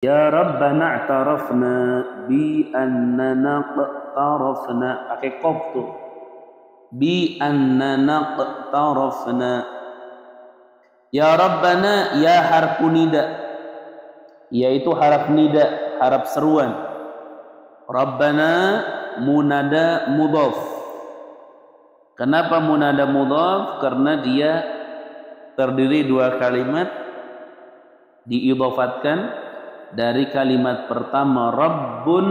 Ya Rabbana tarafna bi annana tarafna pakai qaf tuh. Bi annana tarafna. Ya Rabbana ya harfu nida. Yaitu harap nida, harap seruan. Rabbana munada mudhaf. Kenapa munada mudhaf? Karena dia terdiri dua kalimat diidofatkan dari kalimat pertama rabbun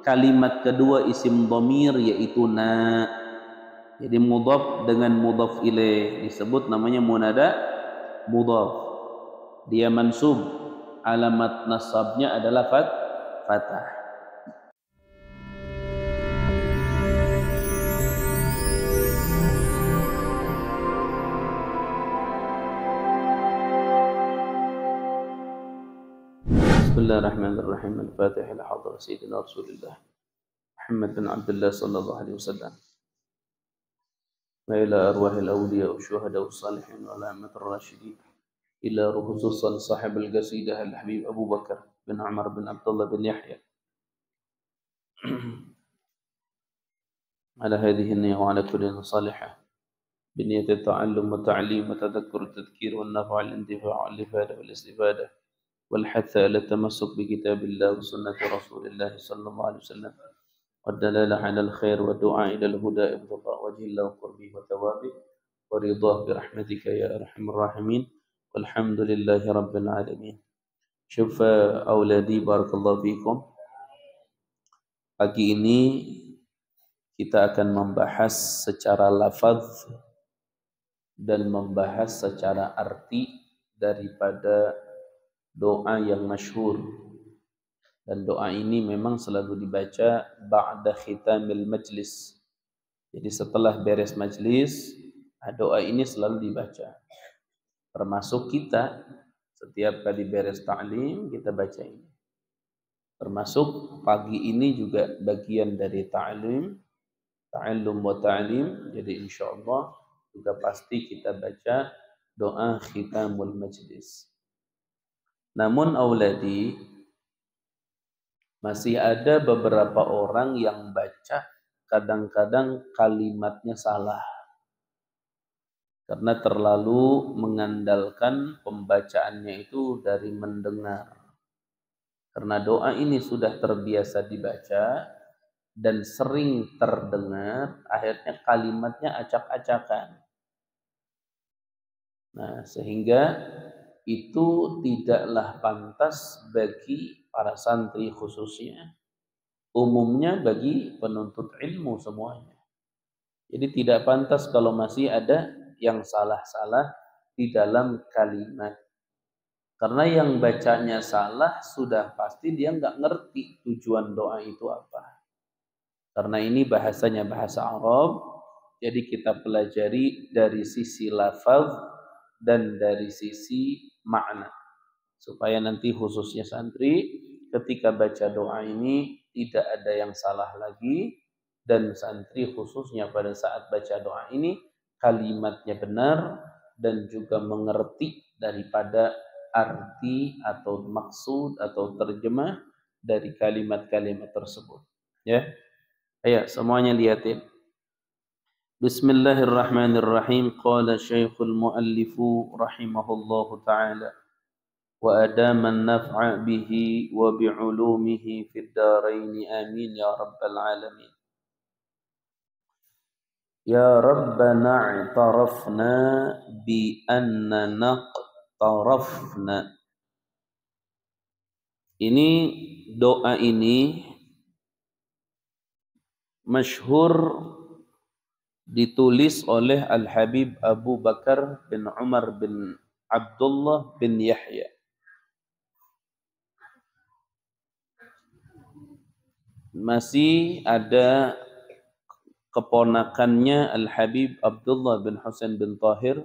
kalimat kedua isim domir, yaitu na jadi mudhaf dengan mudhaf ilaih disebut namanya munada mudhaf dia mansub alamat nasabnya adalah fat fatah الله الرحمن الرحيم الفاتح لحضرة سيدنا رسول الله محمد بن عبد الله صلى الله عليه وسلم وإلى أرواح الأولياء والشهداء والصالحين والأئمة الراشدين إلى روح خصوصا صاحب القصيدة الحبيب أبو بكر بن عمر بن عبد الله بن يحيى على هذه النية وعلى كل صالحة بنية التعلم والتعليم وتذكر التذكير والنفع والانتفاع والإفادة والاستفادة والحث على التمسك بكتاب الله وسنة رسول الله صلى الله عليه وسلم والدلالة على الخير والدعاء إلى الهدى ابتغاء وجه الله وقربه وثوابه ورضاه برحمتك يا أرحم الراحمين والحمد لله رب العالمين شوف آه، أولادي بارك الله فيكم pagi ini kita akan membahas secara lafaz dan membahas secara arti daripada doa yang masyhur dan doa ini memang selalu dibaca ba'da khitamil majlis. Jadi setelah beres majlis, ah, doa ini selalu dibaca. Termasuk kita setiap kali beres ta'lim kita baca ini. Termasuk pagi ini juga bagian dari ta'lim, ta'allum wa ta'lim. Jadi insyaallah juga pasti kita baca doa khitamul majlis. Namun awladi masih ada beberapa orang yang baca kadang-kadang kalimatnya salah. Karena terlalu mengandalkan pembacaannya itu dari mendengar. Karena doa ini sudah terbiasa dibaca dan sering terdengar, akhirnya kalimatnya acak-acakan. Nah, sehingga itu tidaklah pantas bagi para santri khususnya, umumnya bagi penuntut ilmu semuanya. Jadi tidak pantas kalau masih ada yang salah-salah di dalam kalimat. Karena yang bacanya salah sudah pasti dia nggak ngerti tujuan doa itu apa. Karena ini bahasanya bahasa Arab, jadi kita pelajari dari sisi lafaz dan dari sisi makna. Supaya nanti khususnya santri ketika baca doa ini tidak ada yang salah lagi dan santri khususnya pada saat baca doa ini kalimatnya benar dan juga mengerti daripada arti atau maksud atau terjemah dari kalimat-kalimat tersebut. Ya, ayo semuanya lihatin. Ya. بسم الله الرحمن الرحيم قال شيخ المؤلف رحمه الله تعالى وأدام النفع به وبعلومه في الدارين آمين يا رب العالمين يا ربنا اعترفنا بأننا اقترفنا Ini doa ini masyhur ditulis oleh Al-Habib Abu Bakar bin Umar bin Abdullah bin Yahya. Masih ada keponakannya Al-Habib Abdullah bin Husain bin Tahir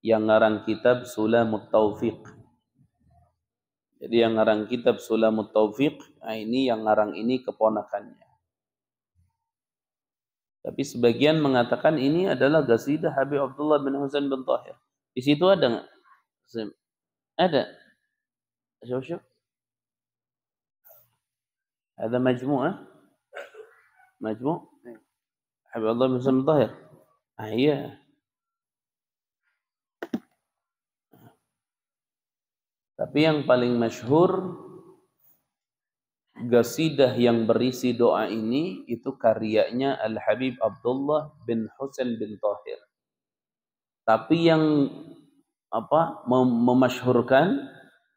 yang ngarang kitab Sulamut Taufiq. Jadi yang ngarang kitab Sulamut Taufiq, nah ini yang ngarang ini keponakannya. Tapi sebagian mengatakan ini adalah gasidah Habib Abdullah bin Husain bin Tahir. Di situ ada nggak? Ada. Syuk-syuk. Ada majmu'ah. Majmu'. Habib Abdullah bin Husain bin Tahir. Ah iya. Tapi yang paling masyhur Gasidah yang berisi doa ini itu karyanya Al-Habib Abdullah bin Husain bin Tahir. Tapi yang apa mem memasyhurkan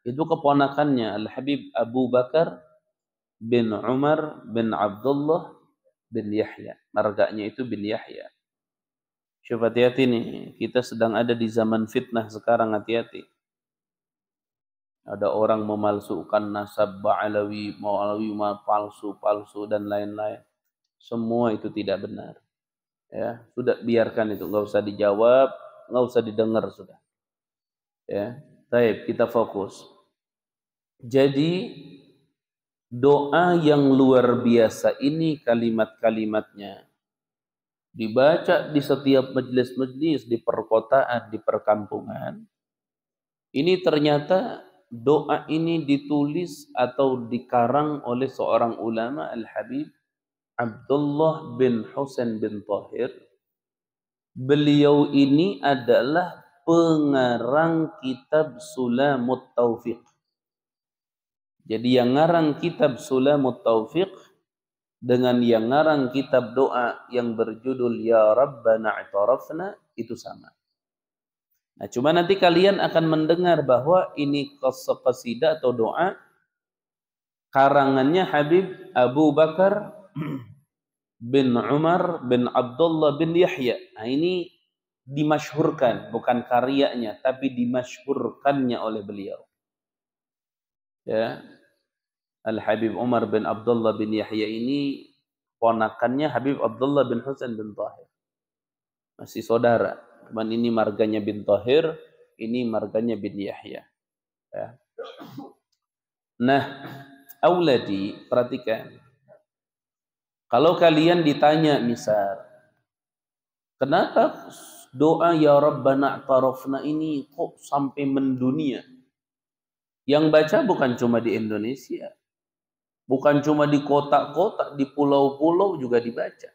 itu keponakannya Al-Habib Abu Bakar bin Umar bin Abdullah bin Yahya. Marganya itu bin Yahya. Coba hati-hati kita sedang ada di zaman fitnah sekarang hati-hati. Ada orang memalsukan nasab Ba'alawi, Ma'alawi, ma palsu, palsu, dan lain-lain. Semua itu tidak benar. Ya, sudah biarkan itu, nggak usah dijawab, nggak usah didengar sudah. Ya, baik kita fokus. Jadi doa yang luar biasa ini kalimat-kalimatnya dibaca di setiap majelis-majelis di perkotaan, di perkampungan. Ini ternyata doa ini ditulis atau dikarang oleh seorang ulama Al-Habib Abdullah bin Husain bin Tahir. Beliau ini adalah pengarang kitab Sulamut Taufiq. Jadi yang ngarang kitab Sulamut Taufiq dengan yang ngarang kitab doa yang berjudul Ya Rabbana Itarafna itu sama. Nah, cuma nanti kalian akan mendengar bahwa ini qasidah atau doa karangannya Habib Abu Bakar bin Umar bin Abdullah bin Yahya. Nah, ini dimasyhurkan, bukan karyanya, tapi dimasyhurkannya oleh beliau. Ya. Al Habib Umar bin Abdullah bin Yahya ini ponakannya Habib Abdullah bin Husain bin Tahir. Masih saudara cuman ini marganya bin Tahir, ini marganya bin Yahya. Ya. Nah, awladi, perhatikan. Kalau kalian ditanya misal, kenapa doa ya Rabbana tarofna ini kok sampai mendunia? Yang baca bukan cuma di Indonesia, Bukan cuma di kota-kota, di pulau-pulau juga dibaca.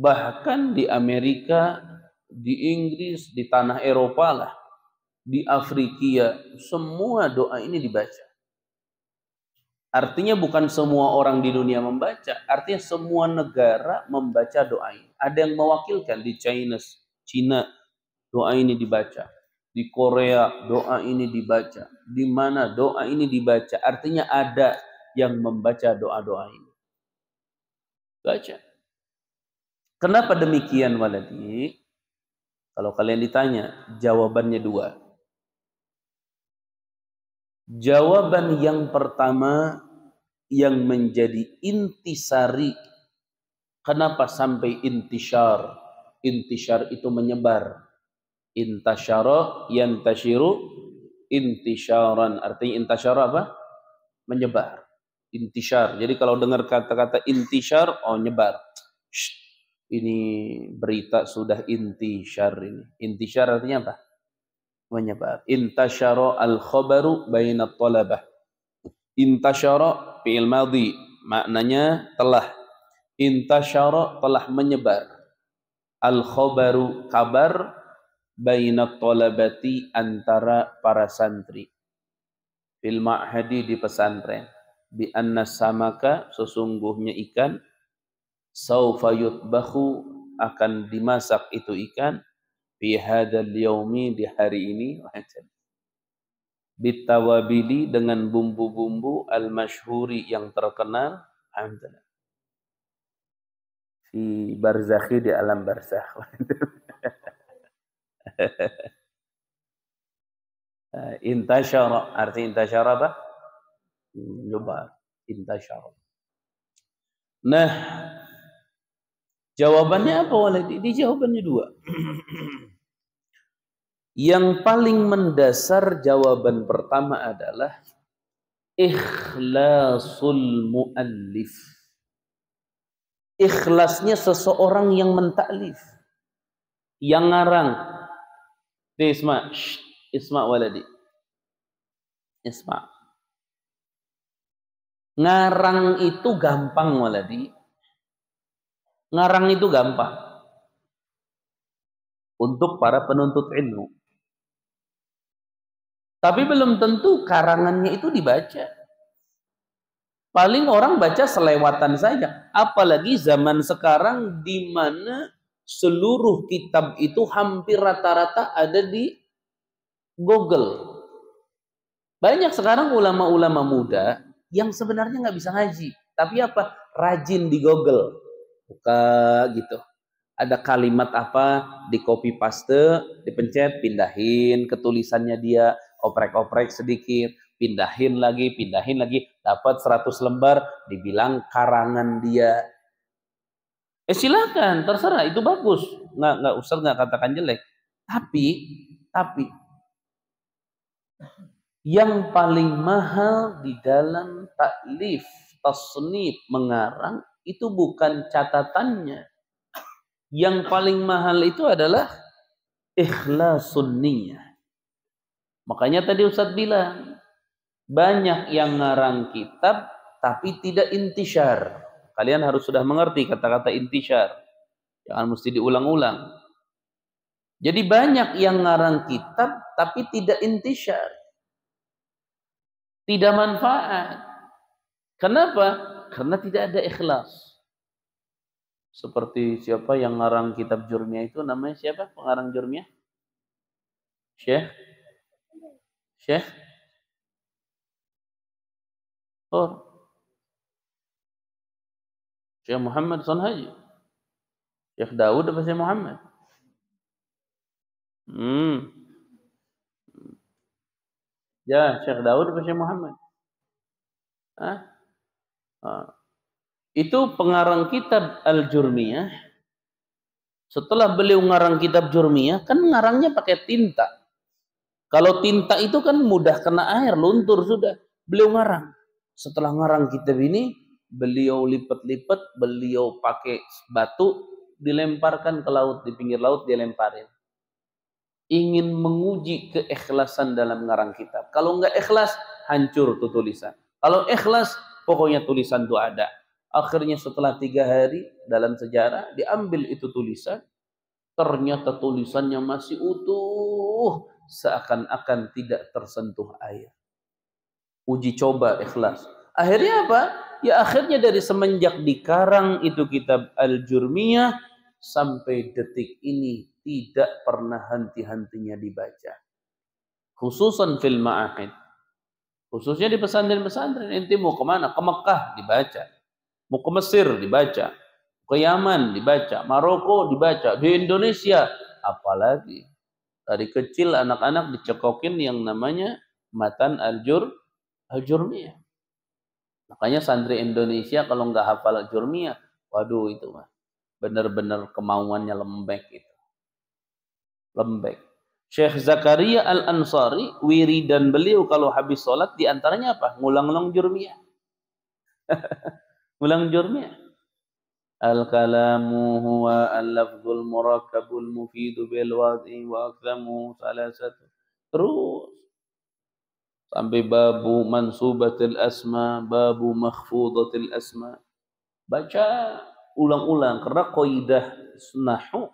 Bahkan di Amerika, di Inggris, di tanah Eropa lah, di Afrika, semua doa ini dibaca. Artinya bukan semua orang di dunia membaca, artinya semua negara membaca doa ini. Ada yang mewakilkan di China, Cina doa ini dibaca. Di Korea doa ini dibaca. Di mana doa ini dibaca. Artinya ada yang membaca doa-doa ini. Baca. Kenapa demikian waladik? Kalau kalian ditanya, jawabannya dua. Jawaban yang pertama yang menjadi intisari. Kenapa sampai intisar? Intisar itu menyebar. Intasyara yantashiru intisyaran. Artinya intasyara apa? Menyebar. Intisar. Jadi kalau dengar kata-kata intisar, oh nyebar. Shhh ini berita sudah intishar ini. Inti artinya apa? Menyebar. Intasyara al-khabaru baina talabah. Intasyara fi'il madhi. Maknanya telah. Intasyara telah menyebar. Al-khabaru kabar baina talabati antara para santri. Fil ma'hadi di pesantren. Bi anna samaka sesungguhnya ikan saufa yutbahu akan dimasak itu ikan fi hadzal yaumi di hari ini bitawabili dengan bumbu-bumbu al-masyhuri yang terkenal alhamdulillah fi barzakhi di alam barzakh intasyara arti intasyara apa nyebar hmm, intasyara nah Jawabannya apa waladi? Ini jawabannya dua. Yang paling mendasar jawaban pertama adalah ikhlasul muallif. Ikhlasnya seseorang yang mentaklif. Yang ngarang. Isma, Isma waladi. Isma. Ngarang itu gampang waladi. Ngarang itu gampang. Untuk para penuntut ilmu. Tapi belum tentu karangannya itu dibaca. Paling orang baca selewatan saja. Apalagi zaman sekarang di mana seluruh kitab itu hampir rata-rata ada di Google. Banyak sekarang ulama-ulama muda yang sebenarnya nggak bisa ngaji. Tapi apa? Rajin di Google buka gitu ada kalimat apa di copy paste, dipencet, pindahin ketulisannya dia, oprek-oprek sedikit, pindahin lagi, pindahin lagi, dapat 100 lembar, dibilang karangan dia. Eh silakan, terserah, itu bagus. Nggak, nggak usah nggak katakan jelek. Tapi, tapi, yang paling mahal di dalam taklif, tasnif, mengarang itu bukan catatannya. Yang paling mahal itu adalah ikhlasun niyah. Makanya tadi Ustadz bilang, banyak yang ngarang kitab tapi tidak intisyar. Kalian harus sudah mengerti kata-kata intisyar. Jangan mesti diulang-ulang. Jadi banyak yang ngarang kitab tapi tidak intisyar. Tidak manfaat. Kenapa? karena tidak ada ikhlas. Seperti siapa yang ngarang kitab Jurmiyah itu namanya siapa pengarang Jurmiyah? Syekh? Syekh? Oh. Syekh Muhammad Sanhaji. Syekh Dawud apa Syekh Muhammad? Hmm. Ya, Syekh Dawud apa Syekh Muhammad? Hah? Itu pengarang kitab Al-Jurmiyah. Setelah beliau ngarang kitab Jurmiyah, kan ngarangnya pakai tinta. Kalau tinta itu kan mudah kena air, luntur sudah. Beliau ngarang. Setelah ngarang kitab ini, beliau lipat-lipat, beliau pakai batu, dilemparkan ke laut, di pinggir laut dia lemparin. Ingin menguji keikhlasan dalam ngarang kitab. Kalau nggak ikhlas, hancur tuh tulisan. Kalau ikhlas, Pokoknya tulisan itu ada. Akhirnya setelah tiga hari dalam sejarah diambil itu tulisan. Ternyata tulisannya masih utuh. Seakan-akan tidak tersentuh air. Uji coba ikhlas. Akhirnya apa? Ya akhirnya dari semenjak dikarang itu kitab Al-Jurmiyah sampai detik ini tidak pernah henti-hentinya dibaca. Khususan film ma'ahid Khususnya di pesantren-pesantren inti mau kemana? Ke Mekah dibaca. Mau ke Mesir dibaca. Ke Yaman dibaca. Maroko dibaca. Di Indonesia apalagi. Dari kecil anak-anak dicekokin yang namanya Matan Al-Jur al al Makanya santri Indonesia kalau nggak hafal Al-Jurmiyah, waduh itu mah benar-benar kemauannya lembek itu. Lembek. Syekh Zakaria Al-Ansari, dan beliau kalau habis sholat diantaranya apa? Ngulang-ulang jurmiyah. Ngulang jurmiyah. Al-kalamu huwa al-lafzul murakabul mufidu bil wad'i wa akthamu salah Terus. Sampai babu mansubatil asma, babu makhfudatil asma. Baca ulang-ulang. Kerana koidah nahu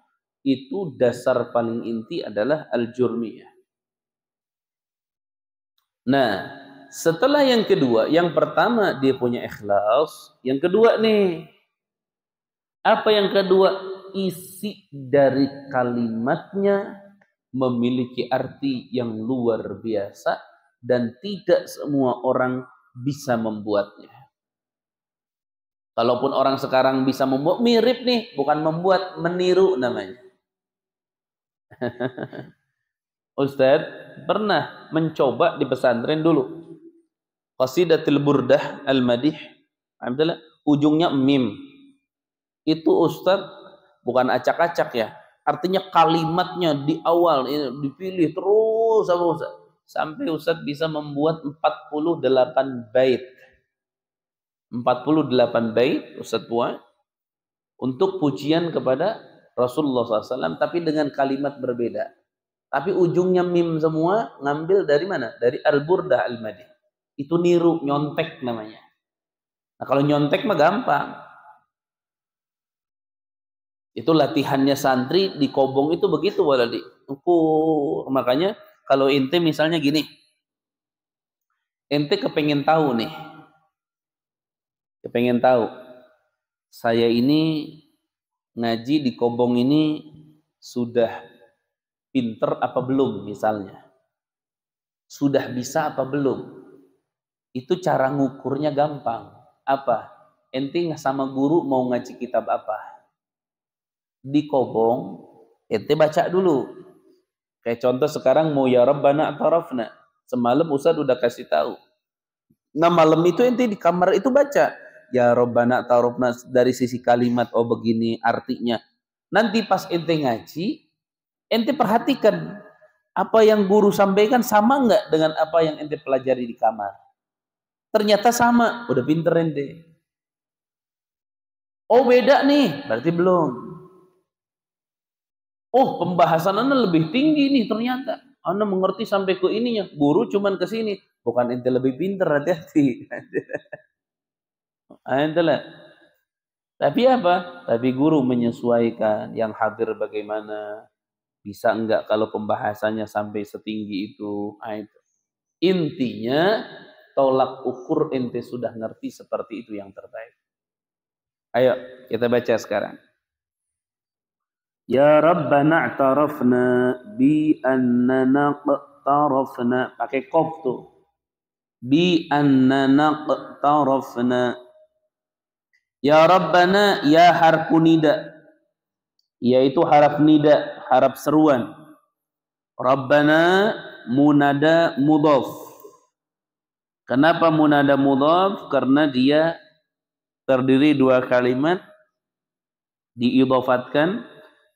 itu dasar paling inti adalah al-jurmiyah. Nah, setelah yang kedua, yang pertama dia punya ikhlas, yang kedua nih apa yang kedua? Isi dari kalimatnya memiliki arti yang luar biasa dan tidak semua orang bisa membuatnya. Kalaupun orang sekarang bisa membuat mirip nih, bukan membuat, meniru namanya. Ustadz pernah mencoba di pesantren dulu. Qasidatul Burdah Al-Madih. Alhamdulillah, ujungnya mim. Itu Ustadz bukan acak-acak ya. Artinya kalimatnya di awal ini eh, dipilih terus sama Ustaz. Sampai Ustadz bisa membuat 48 bait. 48 bait Ustadz buat untuk pujian kepada Rasulullah SAW, tapi dengan kalimat berbeda. Tapi ujungnya mim semua ngambil dari mana? Dari Al-Burda Al-Madi. Itu niru, nyontek namanya. Nah kalau nyontek mah gampang. Itu latihannya santri di kobong itu begitu waladi. Ukur. Makanya kalau ente misalnya gini. Ente kepengen tahu nih. Kepengen tahu. Saya ini ngaji di Kobong ini sudah pinter apa belum misalnya? Sudah bisa apa belum? Itu cara ngukurnya gampang. Apa? Ente sama guru mau ngaji kitab apa? Di Kobong, ente baca dulu. Kayak contoh sekarang mau ya Rabbana atarafna. Semalam Ustaz udah kasih tahu. Nah malam itu ente di kamar itu baca ya Robbana tarobna dari sisi kalimat oh begini artinya. Nanti pas ente ngaji, ente perhatikan apa yang guru sampaikan sama nggak dengan apa yang ente pelajari di kamar. Ternyata sama, udah pinter ente. Oh beda nih, berarti belum. Oh pembahasan anda lebih tinggi nih ternyata. Anda mengerti sampai ke ininya. Guru cuman ke sini. Bukan ente lebih pinter, hati-hati. Adalah. Tapi apa? Tapi guru menyesuaikan yang hadir bagaimana. Bisa enggak kalau pembahasannya sampai setinggi nah, itu. Intinya tolak ukur ente sudah ngerti seperti itu yang terbaik. Ayo kita baca sekarang. Ya Rabbana a'tarafna bi annana qtarafna. pakai qaf tuh. Bi annana qtarafna. Ya Rabbana ya harfu nida yaitu harap nida, harap seruan. Rabbana munada mudof. Kenapa munada mudof? Karena dia terdiri dua kalimat diidofatkan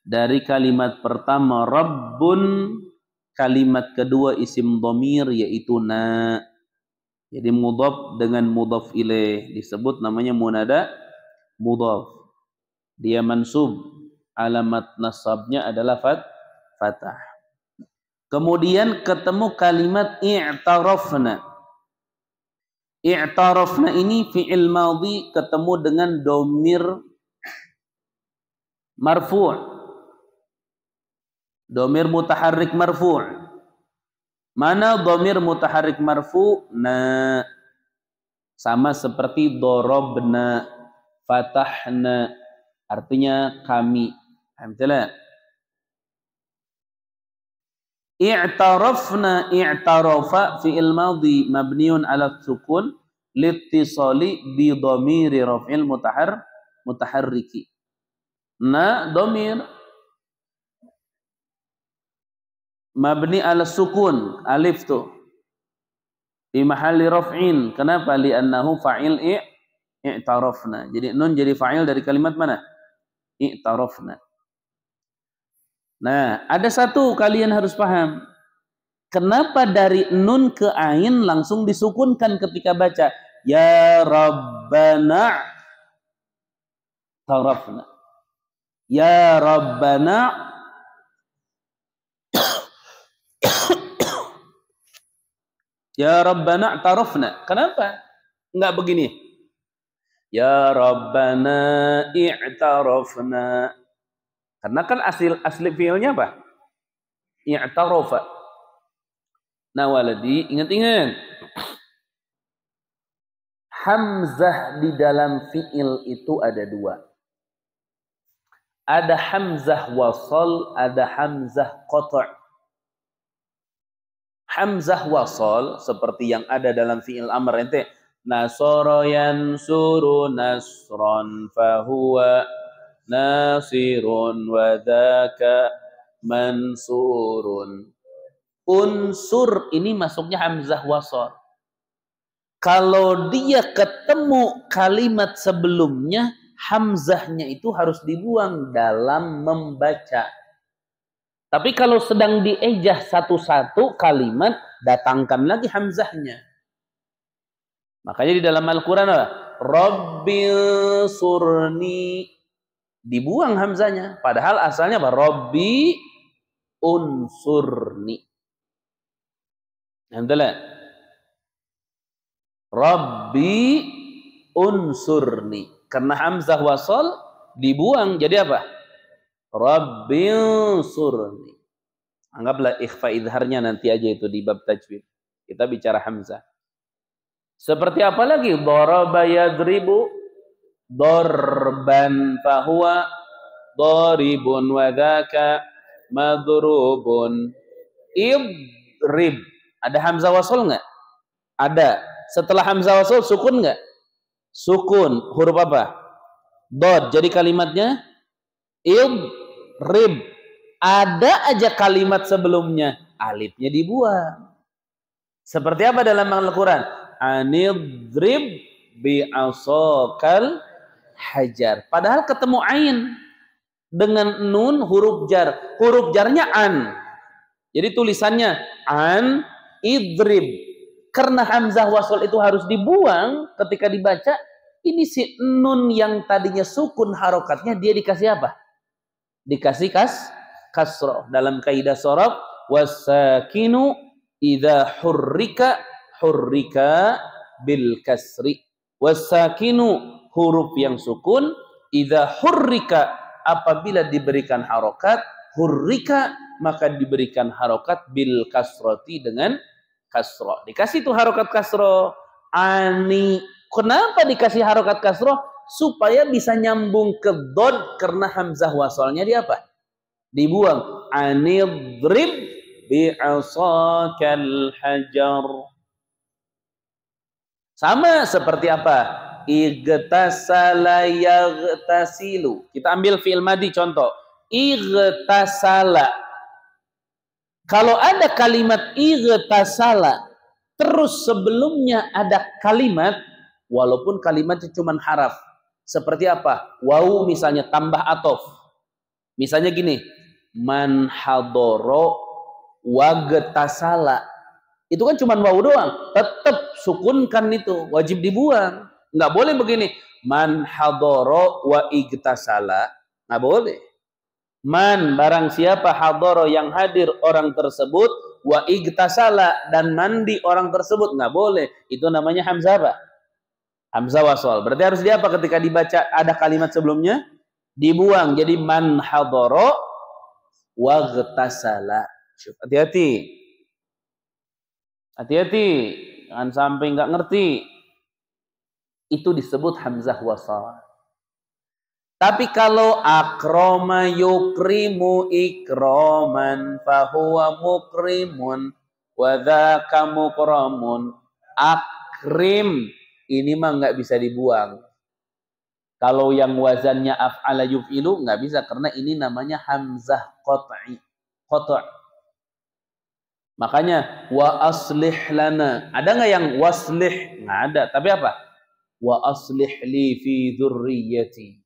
dari kalimat pertama Rabbun kalimat kedua isim domir yaitu na jadi mudof dengan mudof ilaih disebut namanya munada mudhaf. Dia mansub. Alamat nasabnya adalah fat, fatah. Kemudian ketemu kalimat i'tarafna. I'tarafna ini fi'il madhi ketemu dengan domir marfu'. Domir mutaharrik marfu'. Mana domir mutaharrik marfu'? Na. Sama seperti dorobna fatahna artinya kami alhamdulillah i'tarafna i'tarafa fi'il madhi mabniun ala sukun liittisali bi dhamiri raf'il mutahar mutaharriki na domir mabni ala sukun alif tu. di mahali raf'in kenapa li annahu fa'il i' i'tarafna. Jadi nun jadi fa'il dari kalimat mana? I'tarafna. Nah, ada satu kalian harus paham. Kenapa dari nun ke ain langsung disukunkan ketika baca? Ya Rabbana tarafna. Ya Rabbana Ya Rabbana tarafna. Kenapa? Enggak begini. Ya Rabbana i'tarafna. Karena kan asil asli fiilnya apa? I'tarafa. Nah waladi, ingat-ingat. Hamzah di dalam fiil itu ada dua. Ada hamzah wasal, ada hamzah qata'. Hamzah wasal seperti yang ada dalam fiil amr ente nasara yansuru nasran fahuwa nasirun wadaka mansurun unsur ini masuknya hamzah wasor kalau dia ketemu kalimat sebelumnya hamzahnya itu harus dibuang dalam membaca tapi kalau sedang diejah satu-satu kalimat datangkan lagi hamzahnya Makanya di dalam Al-Quran adalah Rabbil surni. Dibuang hamzanya. Padahal asalnya apa? Rabbi unsurni. Alhamdulillah. Rabbi unsurni. Karena hamzah wasol dibuang jadi apa? Rabbil surni. Anggaplah ikhfa idharnya nanti aja itu di bab tajwid. Kita bicara hamzah. Seperti apa lagi? Daraba yadribu dorban fahuwa Doribun wa dzaka Ibrib Ada hamzah wasul enggak? Ada. Setelah hamzah wasul sukun enggak? Sukun. Huruf apa? Dor. Jadi kalimatnya Ibrib Ada aja kalimat sebelumnya alifnya dibuat. Seperti apa dalam Al-Qur'an? anidrib asokal hajar. Padahal ketemu ain dengan nun huruf jar. Huruf jarnya an. Jadi tulisannya an idrib. Karena hamzah wasol itu harus dibuang ketika dibaca, ini si nun yang tadinya sukun harokatnya dia dikasih apa? Dikasih kas kasroh dalam kaidah sorab wasakinu idha hurrika hurrika bil kasri wasakinu huruf yang sukun idza hurrika apabila diberikan harokat hurrika maka diberikan harokat bil kasroti dengan kasro dikasih tuh harokat kasro ani kenapa dikasih harokat kasro supaya bisa nyambung ke dod karena hamzah wasalnya di apa dibuang anidrib bi'asakal hajar sama seperti apa? Igtasala yagtasilu. Kita ambil fi'il madi contoh. Igtasala. Kalau ada kalimat igtasala, terus sebelumnya ada kalimat, walaupun kalimatnya cuma haraf. Seperti apa? Wau misalnya tambah atof. Misalnya gini, man hadoro wagetasala itu kan cuma wau doang. Tetap sukunkan itu. Wajib dibuang. Nggak boleh begini. Man hadoro wa igtasala. Nggak boleh. Man barang siapa hadoro yang hadir orang tersebut. Wa igtasala dan mandi orang tersebut. Nggak boleh. Itu namanya hamzah apa? Hamzah wasol. Berarti harus diapa ketika dibaca ada kalimat sebelumnya? Dibuang. Jadi man hadoro wa igtasala. Hati-hati. Hati-hati, jangan sampai nggak ngerti. Itu disebut hamzah wasal. Tapi kalau akroma yukrimu ikroman fahuwa mukrimun wadhaka mukramun akrim ini mah nggak bisa dibuang. Kalau yang wazannya af'ala yuf'ilu nggak bisa karena ini namanya hamzah qat'i. Qat'i. Makanya wa aslih lana. Ada nggak yang waslih? Nggak ada. Tapi apa? Wa aslih li fi dzurriyyati.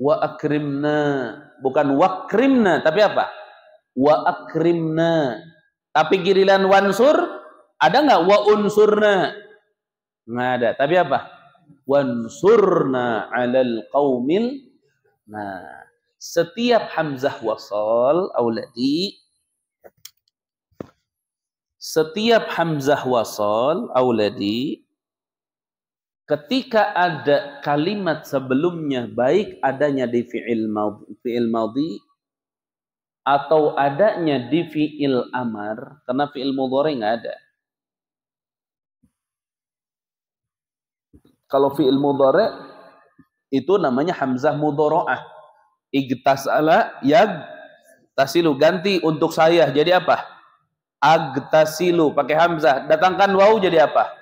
Wa akrimna. Bukan wa akrimna tapi apa? Wa akrimna. Tapi girilan wansur ada nggak wa unsurna? Nggak ada. Tapi apa? Wansurna 'alal qaumil. Nah, setiap hamzah wasal auladi setiap hamzah wasol auladi ketika ada kalimat sebelumnya baik adanya di fi'il madhi, fi'il atau adanya di fi'il amar karena fi'il mudhari nggak ada kalau fi'il mudhari itu namanya hamzah mudhara'ah igtas ala yag tasilu ganti untuk saya jadi apa agtasilu pakai hamzah datangkan wau jadi apa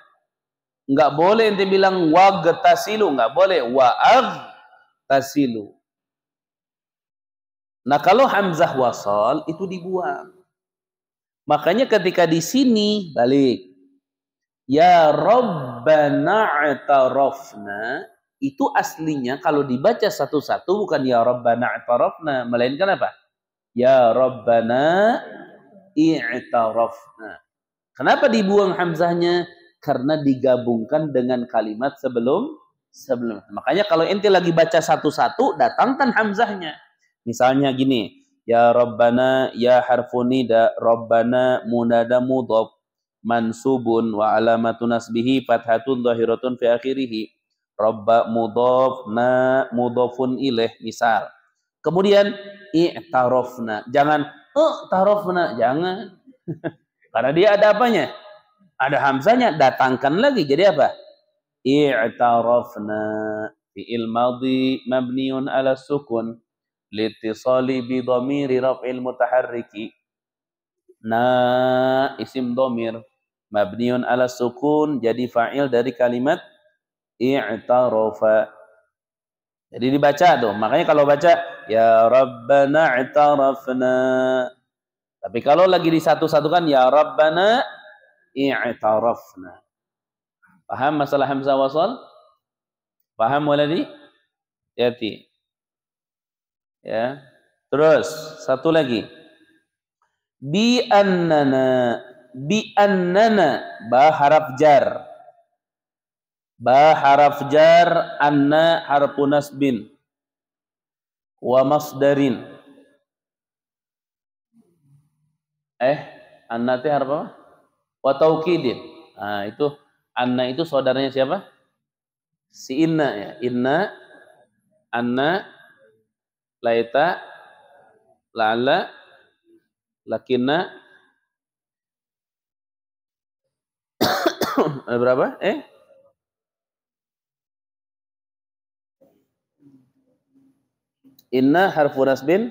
Enggak boleh ente bilang wagtasilu enggak boleh wa Agtasilu. nah kalau hamzah wasal itu dibuang makanya ketika di sini balik ya rabbana atarafna itu aslinya kalau dibaca satu-satu bukan ya rabbana atarafna melainkan apa ya rabbana i'tarafna. Kenapa dibuang hamzahnya? Karena digabungkan dengan kalimat sebelum sebelum. Makanya kalau ente lagi baca satu-satu datangkan hamzahnya. Misalnya gini, ya Rabbana ya harfunida Rabbana munada mudhaf mansubun wa alamatu nasbihi fathatun zahiratun fi akhirih rabba mudhaf na mudhafun ilaih misal kemudian i'tarafna jangan Oh, tarofna. Jangan. Karena dia ada apanya? Ada hamzanya. Datangkan lagi. Jadi apa? I'tarafna. Fi'il madhi mabniun ala sukun. Litisali bidhamiri raf'il mutaharriki. Na isim domir. Mabniun ala sukun. Jadi fa'il dari kalimat I'tarofa. Jadi dibaca tuh. Makanya kalau baca Ya Rabbana i'tarafna. Tapi kalau lagi disatu-satukan ya Rabbana i'tarafna. Paham masalah hamzah wasal? Paham waladi? Yati. Ya. Terus satu lagi. Bi annana bi annana ba jar. Ba jar anna harpunas nasbin wa masdarin eh anna teh apa wa taukidin nah itu anna itu saudaranya siapa si inna ya inna anna laita lala lakinna berapa eh Inna harfu nasbin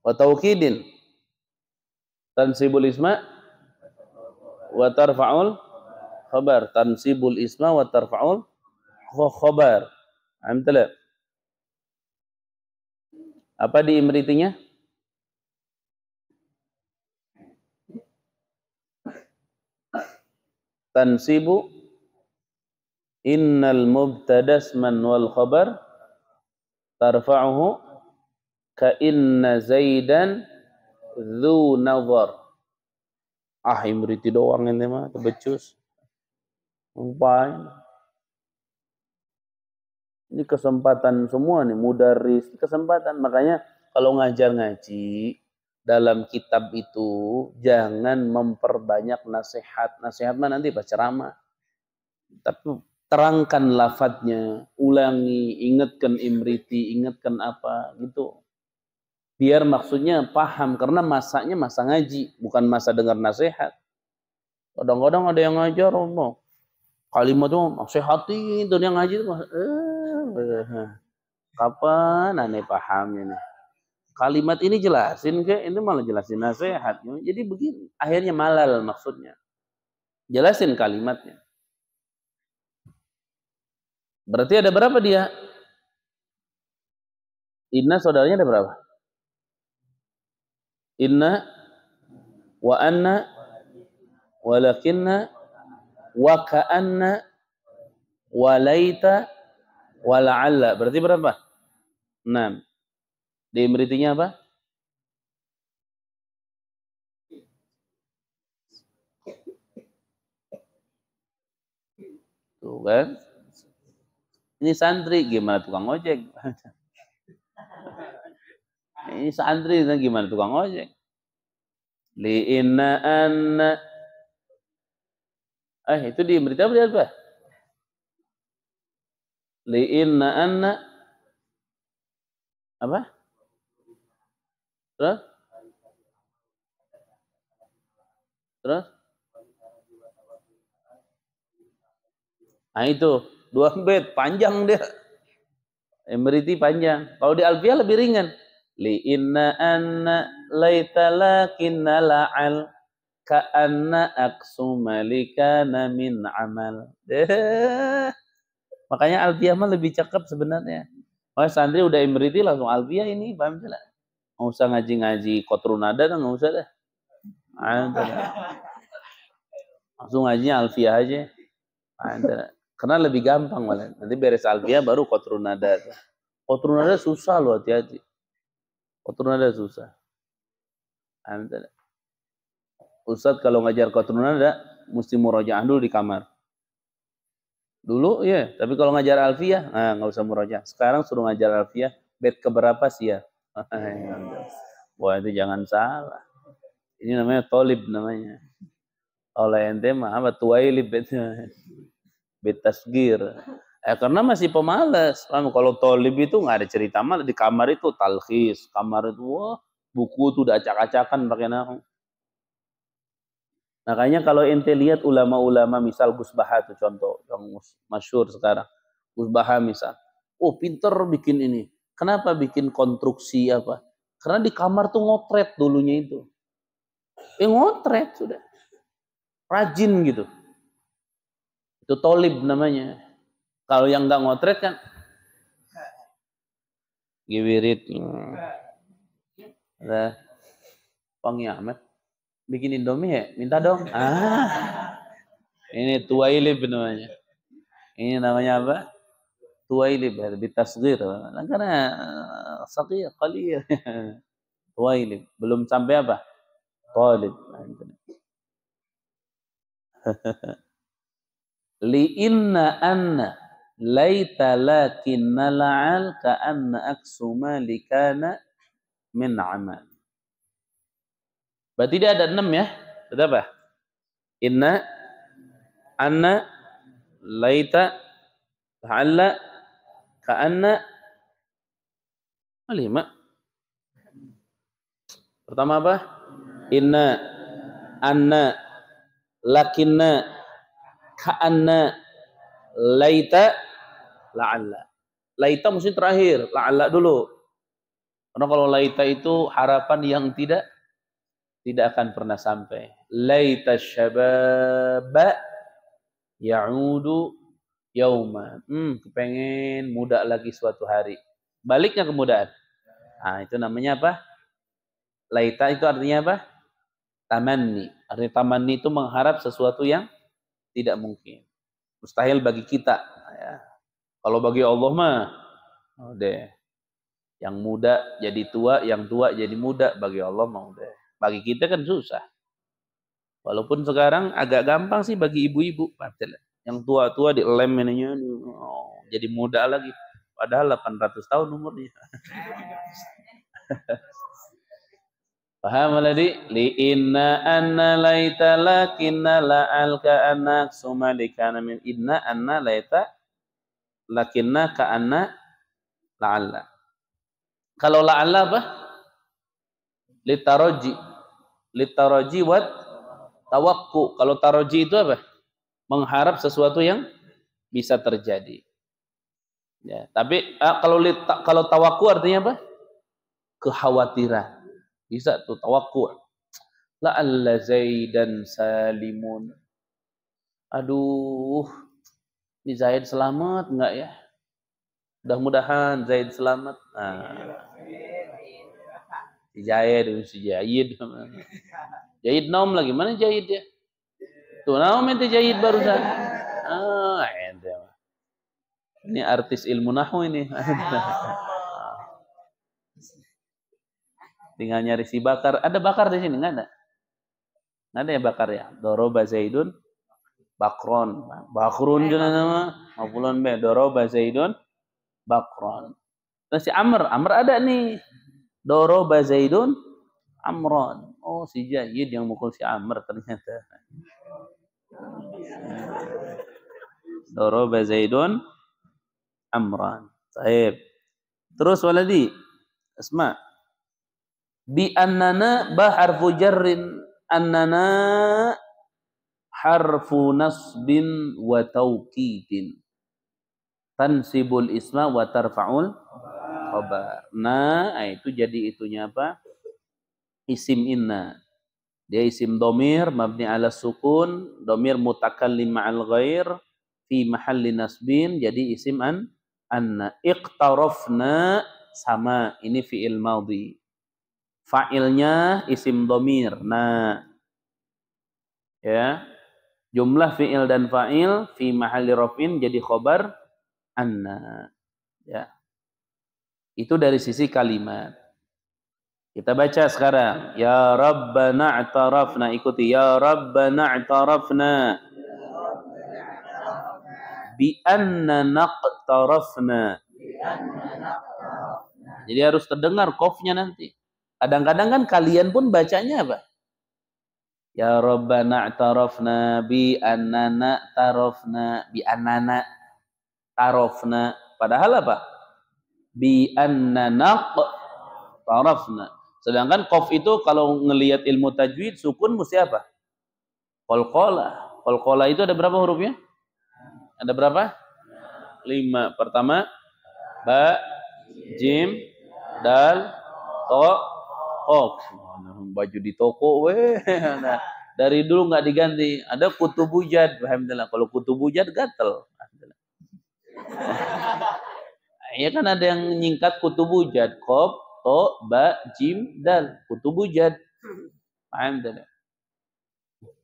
wa tawqidin Tansibul isma wa tarfa'ul khabar. Tansibul isma wa tarfa'ul khabar. Amtala. Apa di imritinya? Tansibu innal mubtada isman wal khabar tarfa'uhu ka inna zaidan dhu nazar ah imriti doang ini mah tebecus umpai ini kesempatan semua nih mudaris kesempatan makanya kalau ngajar ngaji dalam kitab itu jangan memperbanyak nasihat nasihat mah nanti pas ceramah tapi terangkan lafadznya, ulangi, ingatkan imriti, ingatkan apa gitu. Biar maksudnya paham karena masanya masa ngaji, bukan masa dengar nasihat. Kadang-kadang ada yang ngajar Allah. Kalimat itu nasihati itu yang ngaji itu eh, eh, kapan aneh pahamnya nih. Kalimat ini jelasin ke ini malah jelasin nasihat. Jadi begini, akhirnya malal maksudnya. Jelasin kalimatnya Berarti ada berapa dia? Inna saudaranya ada berapa? Inna wa anna walakinna wa ka'anna wa la'alla. Berarti berapa? Di meritinya apa? Tuh kan? Ini santri gimana tukang ojek? Ini santri gimana tukang ojek? Li inna anna Eh, itu di berita apa apa? Li inna anna apa? Terus? Terus? Nah itu dua bed panjang dia emeriti panjang. Kalau di Alfiah lebih ringan. Li inna anna laita lakinna la'al ka'anna aksu malikana min amal. Deh. Makanya Alfiah mah lebih cakep sebenarnya. Makanya santri udah emeriti langsung Alfiah ini, paham tidak? Nggak usah ngaji-ngaji kotrunada, nggak usah dah. Langsung ngajinya Alfiah aja. Antara. Karena lebih gampang malah. Nanti beres Alfia ya, baru kotrunada. Kotrunada susah loh hati-hati. Kotrunada susah. Ustadz kalau ngajar kotrunada mesti murojaah dulu di kamar. Dulu ya, tapi kalau ngajar nggak nah nggak usah murojaah. Sekarang suruh ngajar Alfia bed keberapa sih ya? Wah itu jangan salah. Ini namanya tolib namanya. Oleh ente mah apa tuai bitasgir. Eh, karena masih pemalas. Lalu Kalau tolib itu nggak ada cerita malah di kamar itu talkhis, kamar itu wah, buku itu udah acak-acakan pakai Nah, Makanya kalau ente lihat ulama-ulama misal Gus Baha itu contoh yang masyur sekarang. Gus Baha misal. Oh pinter bikin ini. Kenapa bikin konstruksi apa? Karena di kamar tuh ngotret dulunya itu. Eh ngotret sudah. Rajin gitu. Itu tolib namanya. Kalau yang nggak ngotret kan giwirit. Ada pangi Ahmad bikin Indomie ya, minta dong. Ah. Ini tuailib namanya. Ini namanya apa? Tuailib, tasgir, nah, Karena eh, sakir, Tua Tuailib. Belum sampai apa? Talib. Nah, gitu. li'inna anna laita lakinna la'al ka'anna aksuma likana min amal. Berarti dia ada enam ya. Ada apa? Inna, anna, laita, ta'alla, ka'anna, lima. Pertama apa? Inna, anna, lakinna, Ka'anna laita la'alla. Laita mesti terakhir, la'alla dulu. Karena kalau laita itu harapan yang tidak tidak akan pernah sampai. Laita syababa ya'udu yauma. Hmm, kepengen muda lagi suatu hari. Baliknya kemudaan. Nah, itu namanya apa? Laita itu artinya apa? Tamanni. Artinya tamanni itu mengharap sesuatu yang tidak mungkin. Mustahil bagi kita. Ya. Kalau bagi Allah mah, oh deh. Yang muda jadi tua, yang tua jadi muda bagi Allah mau deh. Bagi kita kan susah. Walaupun sekarang agak gampang sih bagi ibu-ibu. Yang tua-tua dilem ininya, oh, jadi muda lagi. Padahal 800 tahun umurnya. Paham alladhi li inna anna laita lakinna la alka anak suma likana min inna anna laita lakinna ka anna la'alla. Kalau la'alla apa? li taraji wa tawakku. Kalau taroji itu apa? Mengharap sesuatu yang bisa terjadi. Ya, tapi ah, kalau li, kalau tawakku artinya apa? Kekhawatiran bisa tuh tawakku. La'alla Zaidan salimun. Aduh, Ni Zaid selamat enggak ya? Mudah-mudahan Zaid selamat. Nah. Zaid, si Zaid. Zaid nom lagi. Mana Zaid ya? Tu naum ente Zaid barusan. Ah, ente. Ini artis ilmu nahu ini. Tinggal nyari si bakar. Ada bakar di sini nggak ada? Nggak ada ya bakar ya. Doroba Zaidun bakron. Bakrun iya, juga nama. Maupun be. Doroba Zaidun bakron. Terus si Amr, Amr ada nih. Doroba Zaidun Amron. Oh, si Jaid yang mukul si Amr ternyata. Doroba Zaidun Amran. Taib. Terus waladi. Asma bi annana ba harfu jarrin annana harfu nasbin wa tan tansibul isma wa tarfa'ul khabar nah eh, itu jadi itunya apa isim inna dia isim domir mabni ala sukun domir mutakallim ma'al ghair fi mahalli nasbin jadi isim an anna iqtarafna sama ini fi'il madhi Fa'ilnya isim domir. Nah, ya jumlah fi'il dan fa'il fi mahalli rofin jadi khobar anna. Ya. Itu dari sisi kalimat. Kita baca sekarang. Ya Rabbana a'tarafna. Ikuti. Ya Rabbana a'tarafna. Bi anna naqtarafna. Jadi harus terdengar kofnya nanti. Kadang-kadang kan kalian pun bacanya apa? Ya Rabbana tarofna bi anana tarofna bi anana tarofna Padahal apa? Bi anana tarofna Sedangkan kof itu kalau ngelihat ilmu tajwid sukun mesti apa? Kolkola. Kolkola itu ada berapa hurufnya? Ada berapa? Lima. Pertama, ba, jim, dal, to, hoax. Oh, baju di toko, weh. Nah, dari dulu nggak diganti. Ada kutu bujat, alhamdulillah. Kalau kutu bujat gatel. ya kan ada yang nyingkat kutu bujat. Kop, to, ba, jim, dal. Kutu bujat. Alhamdulillah.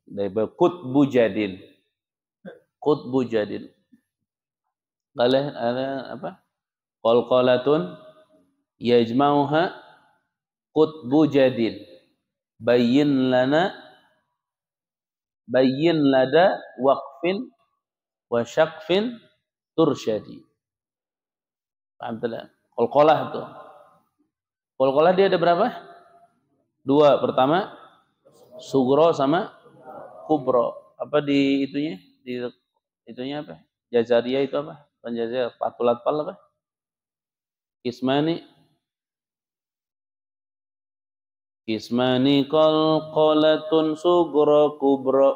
Dari kut bujadin. Kut bujadin. Kalau ada apa? kolatun. yajma'uha Qutbu jadid. Bayin lana bayin lada waqfin wa syaqfin tursyadi. Paham tidak? Kolkolah itu. Kolkolah dia ada berapa? Dua. Pertama, sugro sama kubro. Apa di itunya? Di itunya apa? Jazaria itu apa? Penjajar patulat pal apa? Ismani Ismani kol kolatun sugro kubro.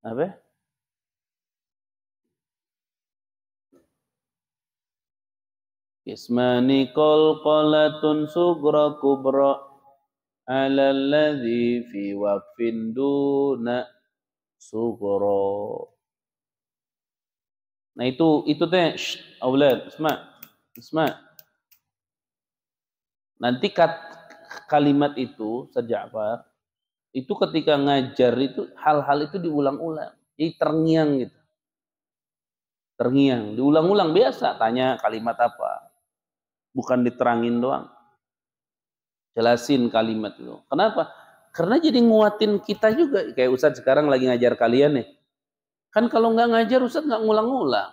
Apa? Ismani kol kolatun sugro kubro. Alalladhi fi waqfin duna sugro. Nah itu, itu teh. Awlad, isma, isma. Nanti kat, kalimat itu, apa? itu ketika ngajar itu hal-hal itu diulang-ulang. Jadi terngiang gitu. Terngiang, diulang-ulang biasa tanya kalimat apa. Bukan diterangin doang. Jelasin kalimat itu. Kenapa? Karena jadi nguatin kita juga. Kayak Ustadz sekarang lagi ngajar kalian nih. Kan kalau nggak ngajar Ustadz nggak ngulang ulang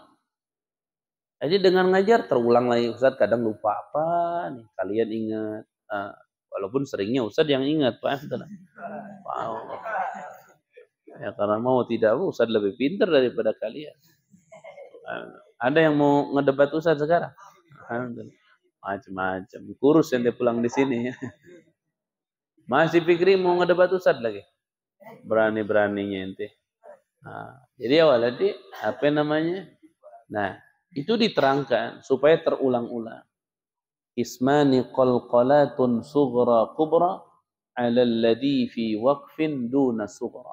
jadi dengan ngajar terulang lagi Ustadz kadang lupa apa nih kalian ingat. Nah, walaupun seringnya Ustadz yang ingat Pak gitu Afdal. Wow. Ya karena mau tidak mau Ustadz lebih pintar daripada kalian. Nah, ada yang mau ngedebat Ustadz sekarang? Macam-macam. Kurus yang dia pulang di sini. Masih pikir mau ngedebat Ustadz lagi. Berani-beraninya ente. Nah, jadi awalnya apa namanya? Nah, itu diterangkan supaya terulang-ulang. Ismani qalqalatun sughra kubra ala alladhi fi waqfin duna sughra.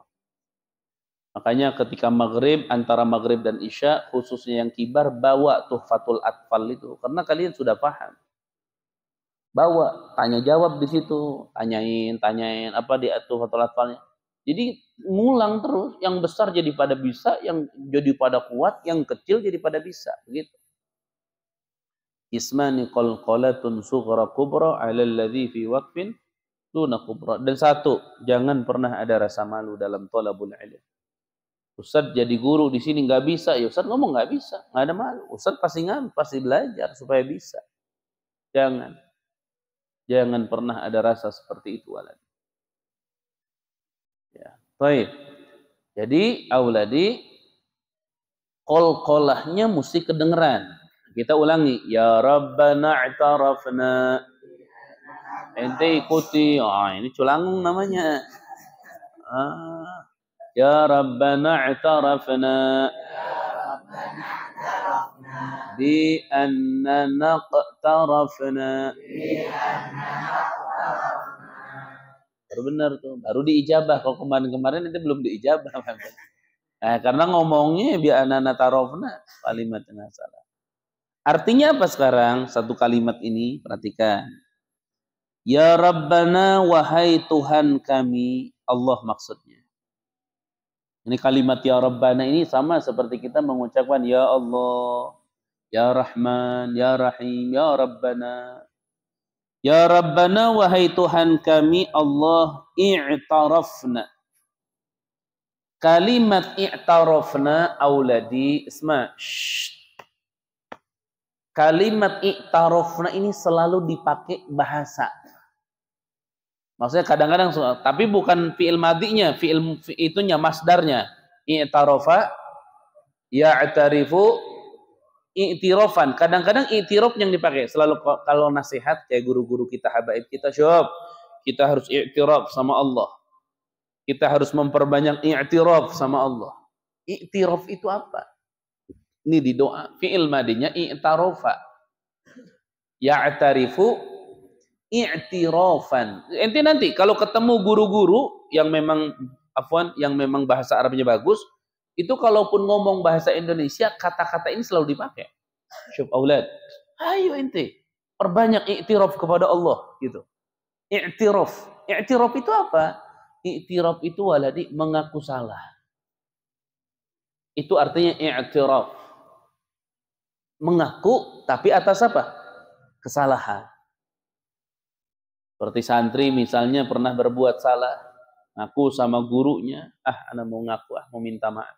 Makanya ketika maghrib, antara maghrib dan isya, khususnya yang kibar, bawa tuh fatul atfal itu. Karena kalian sudah paham. Bawa, tanya jawab di situ. Tanyain, tanyain, apa di tuh fatul atfalnya. Jadi ngulang terus. Yang besar jadi pada bisa, yang jadi pada kuat, yang kecil jadi pada bisa. Begitu. Ismani qalqalatun sughra kubra ala alladhi fi waqfin tuna kubra. Dan satu, jangan pernah ada rasa malu dalam tolabul ilm. Ustaz jadi guru di sini nggak bisa, ya Ustaz ngomong nggak bisa, nggak ada malu. Ustaz pasti ngam, pasti belajar supaya bisa. Jangan, jangan pernah ada rasa seperti itu walad. Baik. Jadi auladi kol mesti kedengeran. Kita ulangi. Ya Rabbana i'tarafna. Ente ikuti. Ah, ini culangung namanya. Ah. Ya Rabbana i'tarafna. بأننا anna naqtarafna baru benar tuh baru diijabah kalau kemarin-kemarin itu belum diijabah nah, karena ngomongnya bi anana tarofna kalimat salah artinya apa sekarang satu kalimat ini perhatikan ya Rabbana wahai Tuhan kami Allah maksudnya ini kalimat ya Rabbana ini sama seperti kita mengucapkan ya Allah ya Rahman ya Rahim ya Rabbana Ya Rabbana wahai Tuhan kami Allah i'tarafna. Kalimat i'tarafna auladi isma. Kalimat i'tarafna ini selalu dipakai bahasa. Maksudnya kadang-kadang tapi bukan fiil madinya, fiil itunya masdarnya. I'tarafa ya'tarifu i'tirofan. Kadang-kadang i'tirof yang dipakai. Selalu kalau nasihat kayak guru-guru kita, habaib kita, syob. Kita harus i'tirof sama Allah. Kita harus memperbanyak i'tirof sama Allah. I'tirof itu apa? Ini di doa. Fi'il madinya i'tarofa. Ya'tarifu i'tirofan. nanti nanti kalau ketemu guru-guru yang memang afwan yang memang bahasa Arabnya bagus, itu kalaupun ngomong bahasa Indonesia, kata-kata ini selalu dipakai. Syub aulad. Ayo inti. Perbanyak iktiraf kepada Allah. gitu. Iktiraf. Iktiraf itu apa? Iktiraf itu waladi mengaku salah. Itu artinya iktiraf. Mengaku tapi atas apa? Kesalahan. Seperti santri misalnya pernah berbuat salah, ngaku sama gurunya, ah anak mau ngaku, ah mau minta maaf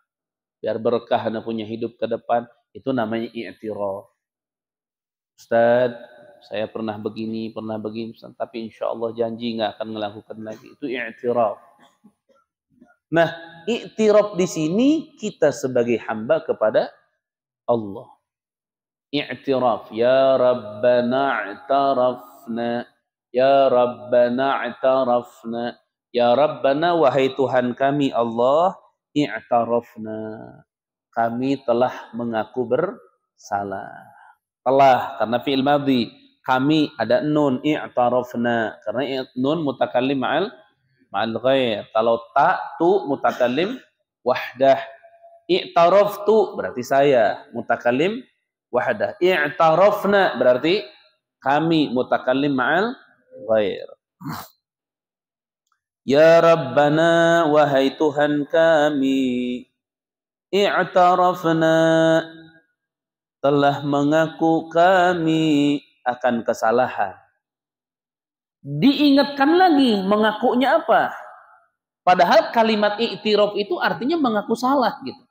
biar berkah Anda punya hidup ke depan, itu namanya i'tiraf. Ustaz, saya pernah begini, pernah begini, Ustaz, tapi insya Allah janji nggak akan melakukan lagi. Itu i'tiraf. Nah, i'tiraf di sini kita sebagai hamba kepada Allah. I'tiraf, ya Rabbana i'tarafna, ya Rabbana i'tarafna, ya Rabbana wahai Tuhan kami Allah, i'tarafna kami telah mengaku bersalah telah karena fi'il madhi kami ada nun i'tarafna karena nun mutakallim ma'al ma'al ghair kalau ta tu mutakallim wahdah i'taraftu berarti saya mutakallim wahdah i'tarafna berarti kami mutakallim ma'al ghair Ya Rabbana wahai Tuhan kami I'tarafna telah mengaku kami akan kesalahan Diingatkan lagi mengakunya apa? Padahal kalimat i'tiraf itu artinya mengaku salah gitu.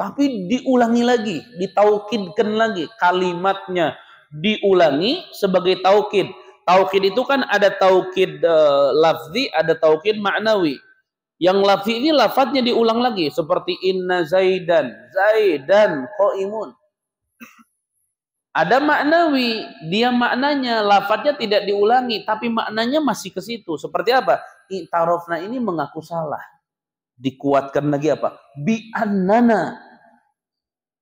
Tapi diulangi lagi, ditaukidkan lagi kalimatnya diulangi sebagai taukid Tauhid itu kan ada taukid uh, eh, lafzi, ada taukid maknawi. Yang lafzi ini lafadznya diulang lagi seperti inna zaidan, zaidan qaimun. Ada maknawi, dia maknanya lafadznya tidak diulangi tapi maknanya masih ke situ. Seperti apa? Tarofna ini mengaku salah. Dikuatkan lagi apa? Bi annana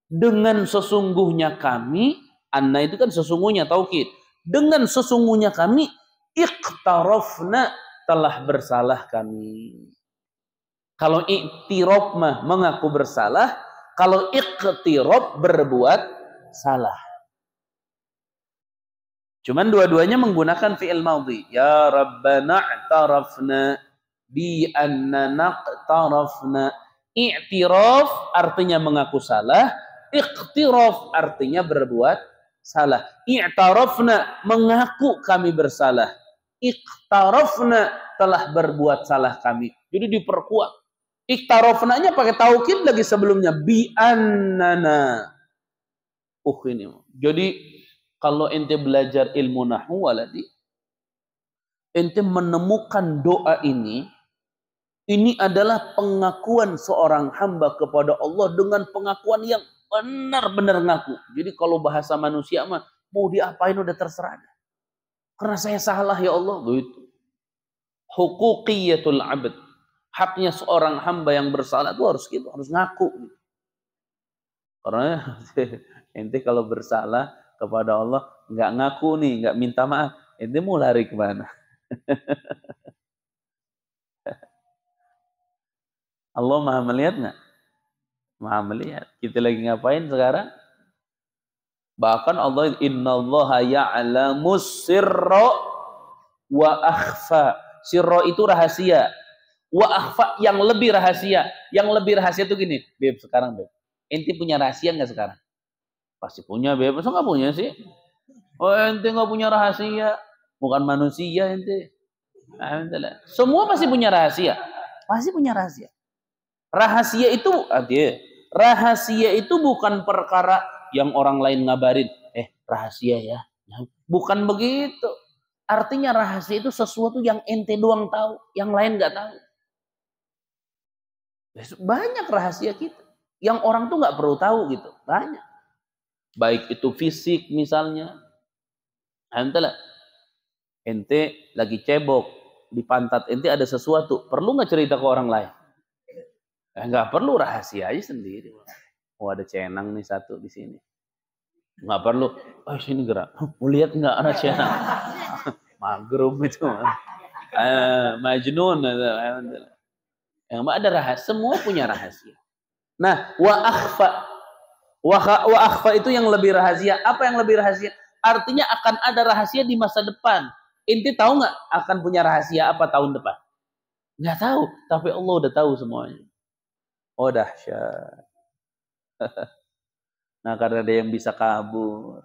dengan sesungguhnya kami, anna itu kan sesungguhnya taukid dengan sesungguhnya kami iktarofna telah bersalah kami. Kalau iktirof mah mengaku bersalah, kalau iktirof berbuat salah. Cuman dua-duanya menggunakan fi'il maudhi. Ya Rabbana i'tarafna bi anna i'tarafna. I'tiraf artinya mengaku salah, iktiraf artinya berbuat salah. I'tarafna mengaku kami bersalah. Iktarofna telah berbuat salah kami. Jadi diperkuat. Iktarofnanya pakai taukid lagi sebelumnya. Bi annana. Uh ini. Jadi kalau ente belajar ilmu nahu waladi. Ente menemukan doa ini. Ini adalah pengakuan seorang hamba kepada Allah dengan pengakuan yang Benar-benar ngaku. Jadi kalau bahasa manusia mah mau diapain udah terserah. Karena saya salah ya Allah. Gitu. Hukukiyatul abad. Haknya seorang hamba yang bersalah itu harus gitu, harus ngaku. Karena ente kalau bersalah kepada Allah nggak ngaku nih, nggak minta maaf, ente mau lari kemana? Allah maha melihat nggak? Maha melihat. Kita lagi ngapain sekarang? Bahkan Allah Inna Allah ya'lamu sirra wa akhfa. Sirra itu rahasia. Wa akhfa yang lebih rahasia. Yang lebih rahasia itu gini, Beb sekarang Beb. Enti punya rahasia nggak sekarang? Pasti punya Beb. Masa nggak punya sih? Oh enti nggak punya rahasia. Bukan manusia enti. Alhamdulillah. Semua pasti punya rahasia. Pasti punya rahasia. Rahasia itu, ah, Rahasia itu bukan perkara yang orang lain ngabarin. Eh, rahasia ya. Nah, bukan begitu. Artinya rahasia itu sesuatu yang ente doang tahu, yang lain nggak tahu. Banyak rahasia kita yang orang tuh nggak perlu tahu gitu, banyak. Baik itu fisik misalnya, ente lah, ente lagi cebok di pantat ente ada sesuatu, perlu nggak cerita ke orang lain? enggak nah, perlu rahasia aja sendiri. Oh ada cenang nih satu di sini. Enggak perlu. Oh sini gerak. Mau lihat nggak ada cenang? Magrum itu. Uh, majnun. Eh, yang ada rahasia. Semua punya rahasia. Nah, wa akhfa. Wa, wa akhfa itu yang lebih rahasia. Apa yang lebih rahasia? Artinya akan ada rahasia di masa depan. Inti tahu nggak akan punya rahasia apa tahun depan? Nggak tahu. Tapi Allah udah tahu semuanya. Oh dahsyat. nah karena ada yang bisa kabur.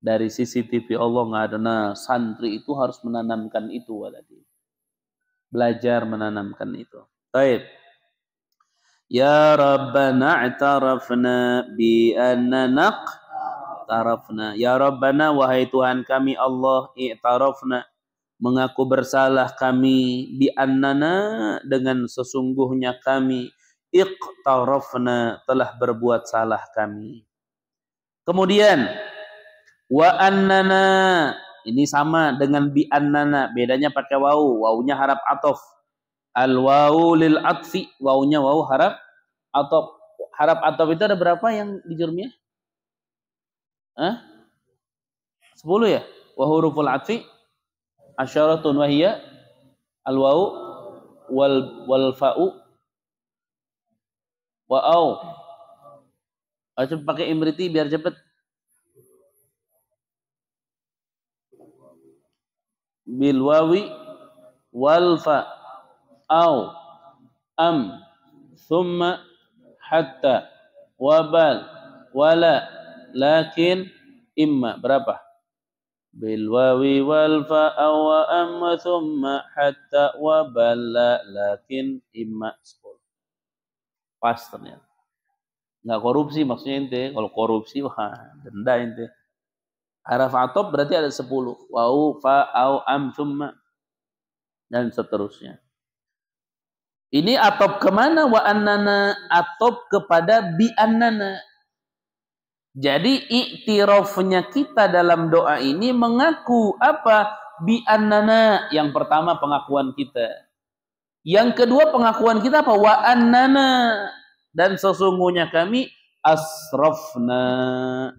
Dari CCTV Allah nggak ada. Nah santri itu harus menanamkan itu waladi. Belajar menanamkan itu. Baik. Ya Rabbana i'tarafna bi anna naq tarafna. Ya Rabbana wahai Tuhan kami Allah i'tarafna mengaku bersalah kami bi annana dengan sesungguhnya kami iqtarafna telah berbuat salah kami. Kemudian wa annana ini sama dengan bi annana bedanya pakai wau waunya harap atof al wau lil atfi waunya wau harap atof harap atof itu ada berapa yang di jurmiah? Hah? 10 ya? Wa huruful atfi asyaratun wahiyya alwau wal wal fa'u wa au Ayo pakai imriti biar cepet. Bil wawi wal fa au am thumma hatta wabal wala lakin imma berapa? بالواو والفاء وأم ثم حتى وبلا لكن إما sepuluh pas ternyata nggak korupsi maksudnya ente kalau korupsi wah denda ente araf atop berarti ada sepuluh wau fa au am thumma dan seterusnya ini atop kemana wa annana atop kepada bi annana jadi iktirafnya kita dalam doa ini mengaku apa? Bi annana yang pertama pengakuan kita. Yang kedua pengakuan kita apa? Wa annana dan sesungguhnya kami asrafna.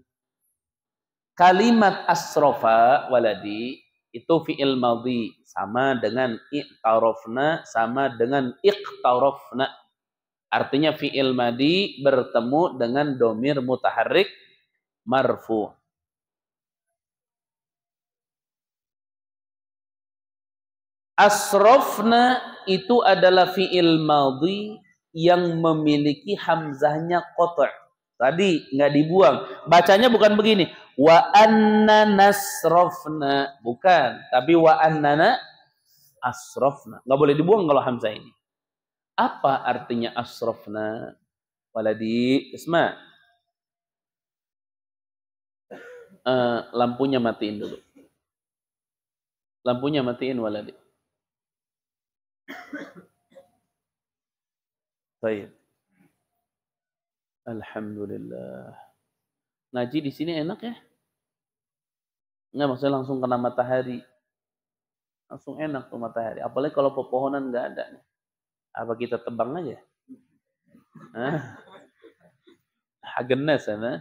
Kalimat asrofa waladi itu fi'il madhi sama dengan iktarofna sama dengan iktarofna. Artinya fi'il madhi bertemu dengan domir mutaharrik marfu. Asrofna itu adalah fi'il madhi yang memiliki hamzahnya kotor. Tadi nggak dibuang. Bacanya bukan begini. Wa anna nasrofna. Bukan. Tapi wa annana asrofna. Nggak boleh dibuang kalau hamzah ini. Apa artinya asrofna? Waladi, isma. Eh, lampunya matiin dulu. Lampunya matiin waladi. Baik. Alhamdulillah. Ngaji di sini enak ya? Enggak maksudnya langsung kena matahari. Langsung enak tuh matahari. Apalagi kalau pepohonan nggak ada. Apa kita tebang aja? Hah? Hagenes ya, nah?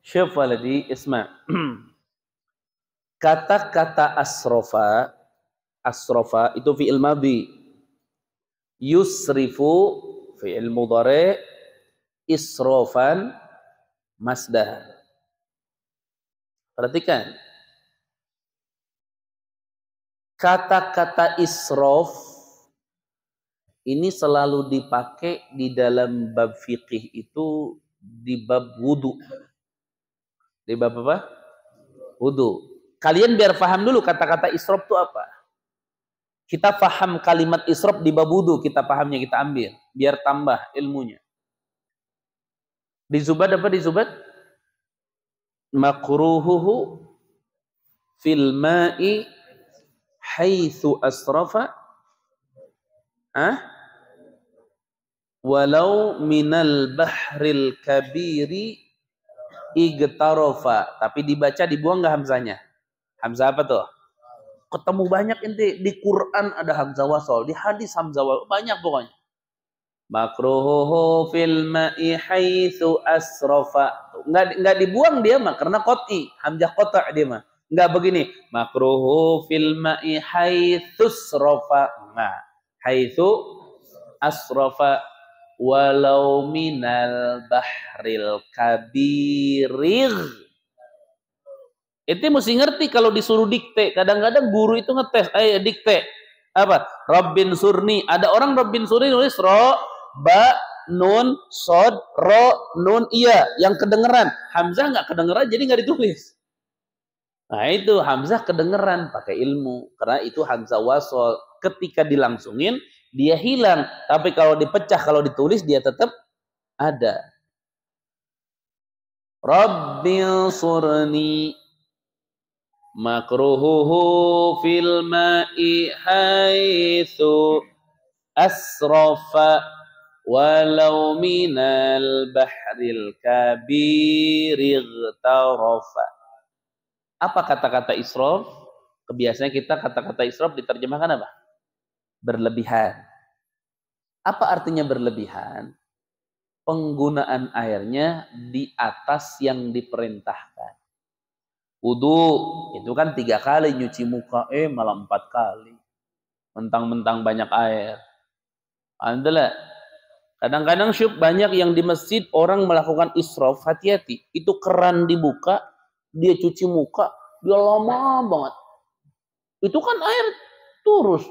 Syekh Waladi Isma. Kata-kata asrofa, asrofa itu fi'il madhi. Yusrifu fi'il mudhari, isrofan masdar. Perhatikan. Kata-kata isrof ini selalu dipakai di dalam bab fikih itu di bab wudhu di bab apa? Wudu. Kalian biar paham dulu kata-kata isrob itu apa. Kita paham kalimat isrob di bab wudu, kita pahamnya kita ambil. Biar tambah ilmunya. Di zubat apa di zubat? Makruhuhu fil ma'i haithu asrafa ah walau minal bahril kabiri igtarofa tapi dibaca dibuang nggak hamzahnya hamzah apa tuh ketemu banyak inti di Quran ada hamzah wasol di hadis hamzah wasol banyak pokoknya makruhuhu fil ma'i haitsu asrafa nggak nggak dibuang dia mah karena koti hamzah qata dia mah nggak begini makruhu fil ma'i haitsu asrafa nggak haitsu asrafa walau minal bahril kabirir. Itu mesti ngerti kalau disuruh dikte. Kadang-kadang guru itu ngetes, ayo dikte. Apa? Robin Surni. Ada orang Robin Surni nulis ro, ba, nun, sod, ro, nun, iya. Yang kedengeran. Hamzah nggak kedengeran jadi nggak ditulis. Nah itu Hamzah kedengeran pakai ilmu. Karena itu Hamzah wasol. Ketika dilangsungin, dia hilang, tapi kalau dipecah, kalau ditulis dia tetap ada. Rabbil surni makruhuhu fil ma'i haithu asrafa walau minal bahril kabir igtarafa apa kata-kata israf kebiasaannya kita kata-kata israf diterjemahkan apa berlebihan. Apa artinya berlebihan? Penggunaan airnya di atas yang diperintahkan. Wudhu itu kan tiga kali nyuci muka, eh malah empat kali. Mentang-mentang banyak air. andalah kadang-kadang syuk banyak yang di masjid orang melakukan israf, hati-hati. Itu keran dibuka, dia cuci muka, dia lama banget. Itu kan air turus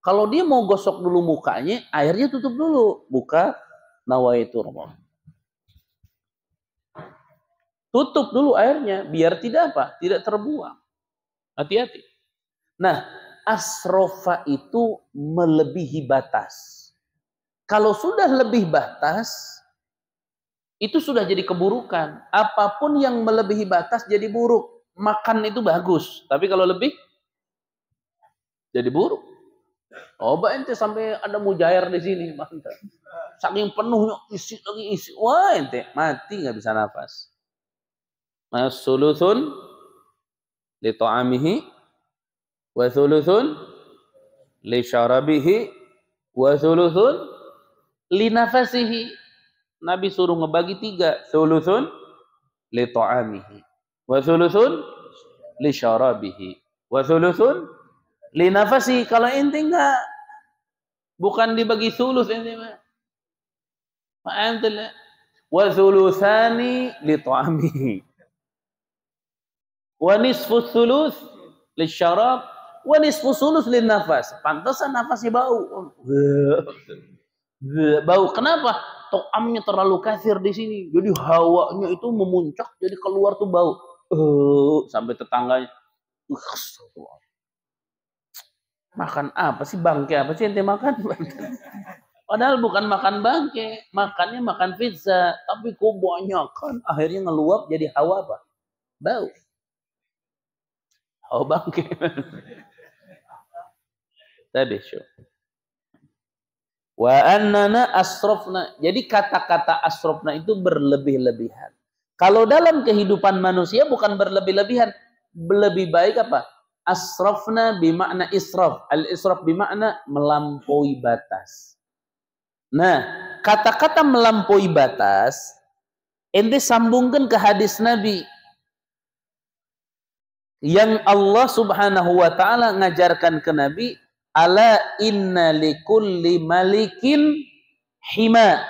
kalau dia mau gosok dulu mukanya, airnya tutup dulu. Buka nawaitu rumah. Tutup dulu airnya biar tidak apa? Tidak terbuang. Hati-hati. Nah, asrofa itu melebihi batas. Kalau sudah lebih batas, itu sudah jadi keburukan. Apapun yang melebihi batas jadi buruk. Makan itu bagus, tapi kalau lebih jadi buruk. Coba ente sampai ada mujair di sini, mantap. Saking penuhnya isi lagi isi, wah ente mati nggak bisa nafas. Mas nah, sulusun li ta'amihi wa sulusun li syarabihi wa sulusun li nafasihi. Nabi suruh ngebagi tiga, sulusun li ta'amihi wa sulusun li syarabihi wa sulusun Linafasi kalau ente enggak bukan dibagi sulus ente mah. Ma ente wa sulusani li tuami Wa nisfu sulus li syarab wa nisfu sulus li nafas. nafasnya bau. Bau kenapa? To'amnya terlalu kasir di sini. Jadi hawanya itu memuncak jadi keluar tuh bau. Uh, sampai tetangganya. Uh, makan apa sih bangke apa sih ente makan padahal bukan makan bangke makannya makan pizza tapi kan akhirnya ngeluap jadi hawa apa bau hawa bangke tadi tapi wa annana asrofna jadi kata-kata asrofna itu berlebih-lebihan kalau dalam kehidupan manusia bukan berlebih-lebihan lebih baik apa asrafna bimakna israf. Al-israf bimakna melampaui batas. Nah, kata-kata melampaui batas, ente sambungkan ke hadis Nabi. Yang Allah subhanahu wa ta'ala ngajarkan ke Nabi, ala inna likulli malikin hima.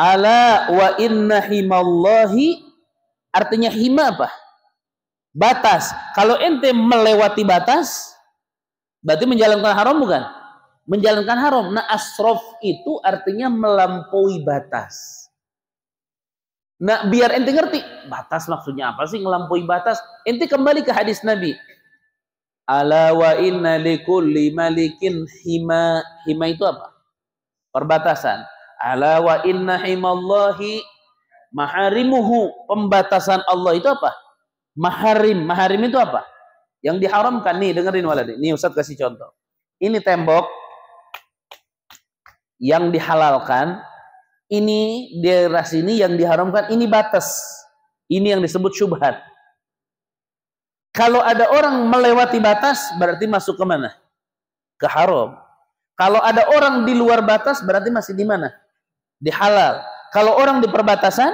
Ala wa inna himallahi, artinya hima apa? batas. Kalau ente melewati batas, berarti menjalankan haram bukan? Menjalankan haram. Nah asrof itu artinya melampaui batas. Nah biar ente ngerti, batas maksudnya apa sih melampaui batas? Ente kembali ke hadis Nabi. Ala wa inna likulli malikin hima. Hima itu apa? Perbatasan. Ala wa inna himallahi maharimuhu. Pembatasan Allah itu apa? Maharim. Maharim itu apa? Yang diharamkan. Nih dengerin waladi. Nih Ustaz kasih contoh. Ini tembok yang dihalalkan. Ini daerah sini yang diharamkan. Ini batas. Ini yang disebut syubhat. Kalau ada orang melewati batas berarti masuk ke mana? Ke haram. Kalau ada orang di luar batas berarti masih di mana? Di halal. Kalau orang di perbatasan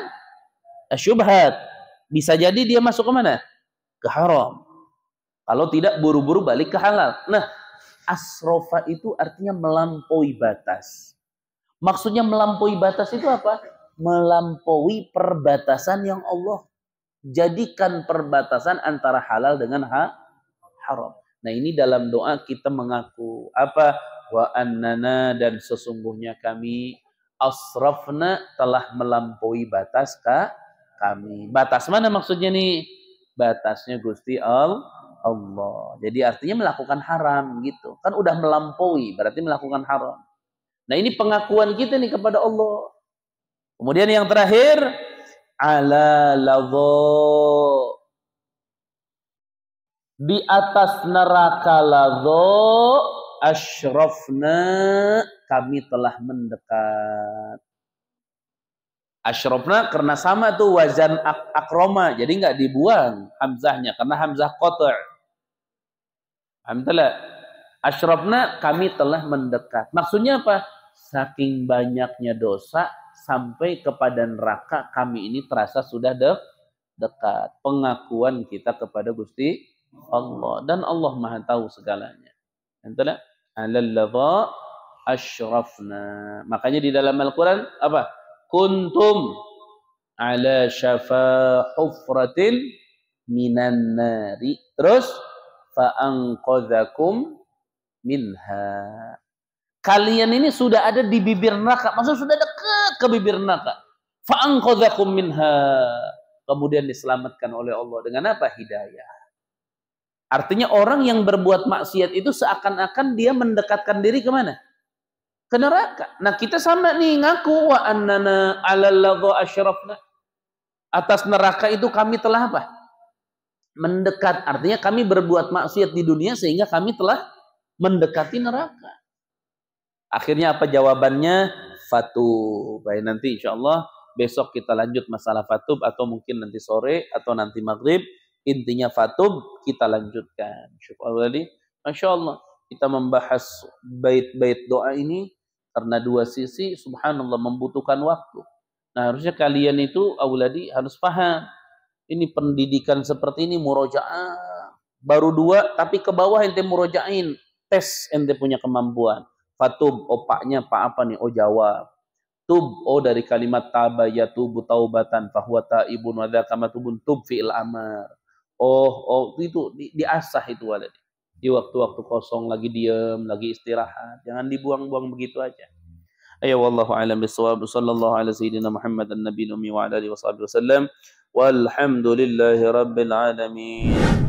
eh, syubhat bisa jadi dia masuk ke mana? Ke haram. Kalau tidak buru-buru balik ke halal. Nah, asrofa itu artinya melampaui batas. Maksudnya melampaui batas itu apa? Melampaui perbatasan yang Allah jadikan perbatasan antara halal dengan ha haram. Nah, ini dalam doa kita mengaku apa? Wa annana dan sesungguhnya kami asrafna telah melampaui batas kah? kami. Batas mana maksudnya nih? Batasnya Gusti Allah. Allah. Jadi artinya melakukan haram gitu. Kan udah melampaui, berarti melakukan haram. Nah, ini pengakuan kita nih kepada Allah. Kemudian yang terakhir ala lavo di atas neraka ladho asyrafna kami telah mendekat Ashrobna karena sama tuh wazan ak akroma, jadi nggak dibuang hamzahnya karena hamzah kotor. Alhamdulillah. Ashrobna kami telah mendekat. Maksudnya apa? Saking banyaknya dosa sampai kepada neraka kami ini terasa sudah de dekat. Pengakuan kita kepada Gusti Allah dan Allah Maha tahu segalanya. Alhamdulillah. Alalladha ashrafna. Makanya di dalam Al-Qur'an apa? kuntum ala syafa hufratin minan nari. Terus fa'anqadhakum minha. Kalian ini sudah ada di bibir neraka, maksudnya sudah dekat ke bibir neraka. Fa'anqadhakum minha. Kemudian diselamatkan oleh Allah dengan apa? Hidayah. Artinya orang yang berbuat maksiat itu seakan-akan dia mendekatkan diri kemana? ke neraka. Nah kita sama nih ngaku wa annana alalladha asyrafna. Atas neraka itu kami telah apa? Mendekat. Artinya kami berbuat maksiat di dunia sehingga kami telah mendekati neraka. Akhirnya apa jawabannya? Fatub. Baik nanti insya Allah besok kita lanjut masalah fatub atau mungkin nanti sore atau nanti maghrib. Intinya fatub kita lanjutkan. Masya Allah kita membahas bait-bait doa ini karena dua sisi subhanallah membutuhkan waktu. Nah harusnya kalian itu awladi harus paham. Ini pendidikan seperti ini murojaah. Baru dua tapi ke bawah ente murojain. Tes ente punya kemampuan. Fatub opaknya oh, pak apa nih? Oh jawab. Tub oh dari kalimat taba ya tubu taubatan bahwa taibun wadha kama tubun tub fi'il amar. Oh, oh itu di, diasah itu waladi. di waktu-waktu kosong lagi diam, lagi istirahat. Jangan dibuang-buang begitu aja. Ayo wallahu a'lam bissawab. Sallallahu alaihi sayyidina Muhammad an-nabiyyu wa alihi wasallam. Walhamdulillahirabbil alamin.